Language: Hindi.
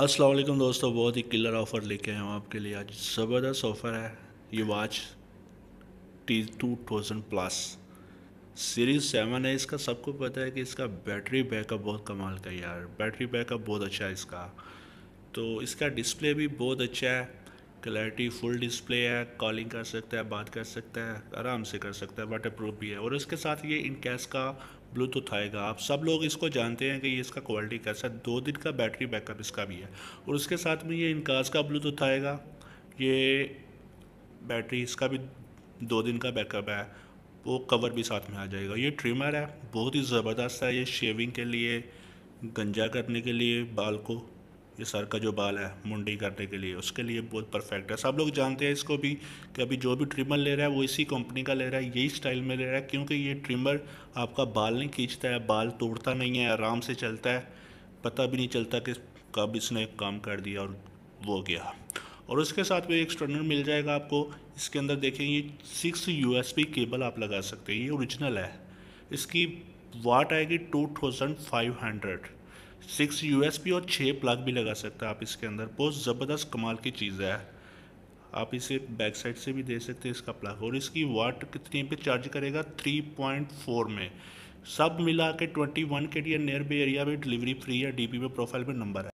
असलम दोस्तों बहुत ही किलर ऑफ़र लेके आए हूँ आपके लिए आज ज़बरदस्त ऑफ़र है ये watch T two thousand plus series seven है इसका सबको पता है कि इसका बैटरी बैकअप बहुत कमाल का यार बैटरी बैकअप बहुत अच्छा है इसका तो इसका डिस्प्ले भी बहुत अच्छा है क्लैरिटी फुल डिस्प्ले है कॉलिंग कर सकता है बात कर सकता है आराम से कर सकता है वाटर प्रूफ भी है और इसके साथ ये इनकेस का ब्लूटूथ आएगा आप सब लोग इसको जानते हैं कि ये इसका क्वालिटी कैसा है दो दिन का बैटरी बैकअप इसका भी है और उसके साथ में ये इनकास का ब्लूटूथ आएगा ये बैटरी इसका भी दो दिन का बैकअप है वो कवर भी साथ में आ जाएगा ये ट्रिमर है बहुत ही ज़बरदस्त है ये शेविंग के लिए गंजा करने के लिए बाल को ये सर का जो बाल है मुंडी करने के लिए उसके लिए बहुत परफेक्ट है सब लोग जानते हैं इसको भी कि अभी जो भी ट्रिमर ले रहा है वो इसी कंपनी का ले रहा है यही स्टाइल में ले रहा है क्योंकि ये ट्रिमर आपका बाल नहीं खींचता है बाल तोड़ता नहीं है आराम से चलता है पता भी नहीं चलता कि कब इसने काम कर दिया और वो गया और उसके साथ में एक स्टर्नर मिल जाएगा आपको इसके अंदर देखें ये सिक्स यू केबल आप लगा सकते हैं ये ओरिजिनल है इसकी वाट आएगी two thousand five hundred six USP और छः प्लग भी लगा सकते हैं आप इसके अंदर बहुत ज़बरदस्त कमाल की चीज़ है आप इसे बैक साइड से भी दे सकते हैं इसका प्लग और इसकी वाट कितने पे चार्ज करेगा 3.4 में सब मिला के ट्वेंटी वन के लिए नियर बाई एरिया में डिलीवरी फ्री है डीपी में प्रोफाइल पर नंबर है